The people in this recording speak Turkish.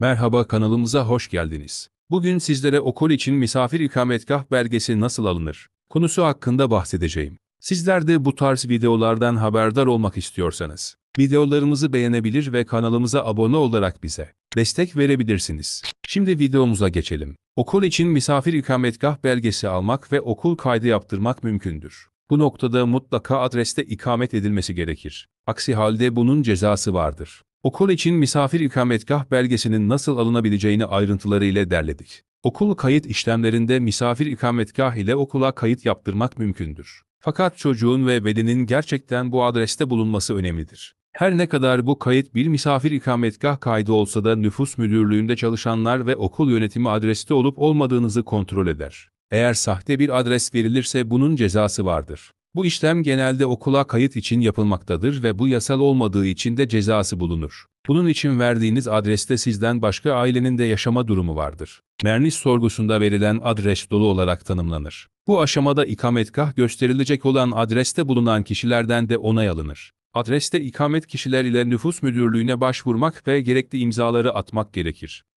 Merhaba kanalımıza hoş geldiniz. Bugün sizlere okul için misafir ikametgah belgesi nasıl alınır konusu hakkında bahsedeceğim. Sizler de bu tarz videolardan haberdar olmak istiyorsanız videolarımızı beğenebilir ve kanalımıza abone olarak bize destek verebilirsiniz. Şimdi videomuza geçelim. Okul için misafir ikametgah belgesi almak ve okul kaydı yaptırmak mümkündür. Bu noktada mutlaka adreste ikamet edilmesi gerekir. Aksi halde bunun cezası vardır. Okul için misafir ikametgah belgesinin nasıl alınabileceğini ayrıntılarıyla derledik. Okul kayıt işlemlerinde misafir ikametgah ile okula kayıt yaptırmak mümkündür. Fakat çocuğun ve bedenin gerçekten bu adreste bulunması önemlidir. Her ne kadar bu kayıt bir misafir ikametgah kaydı olsa da nüfus müdürlüğünde çalışanlar ve okul yönetimi adreste olup olmadığınızı kontrol eder. Eğer sahte bir adres verilirse bunun cezası vardır. Bu işlem genelde okula kayıt için yapılmaktadır ve bu yasal olmadığı için de cezası bulunur. Bunun için verdiğiniz adreste sizden başka ailenin de yaşama durumu vardır. Merniş sorgusunda verilen adres dolu olarak tanımlanır. Bu aşamada ikametgah gösterilecek olan adreste bulunan kişilerden de onay alınır. Adreste ikamet kişiler ile nüfus müdürlüğüne başvurmak ve gerekli imzaları atmak gerekir.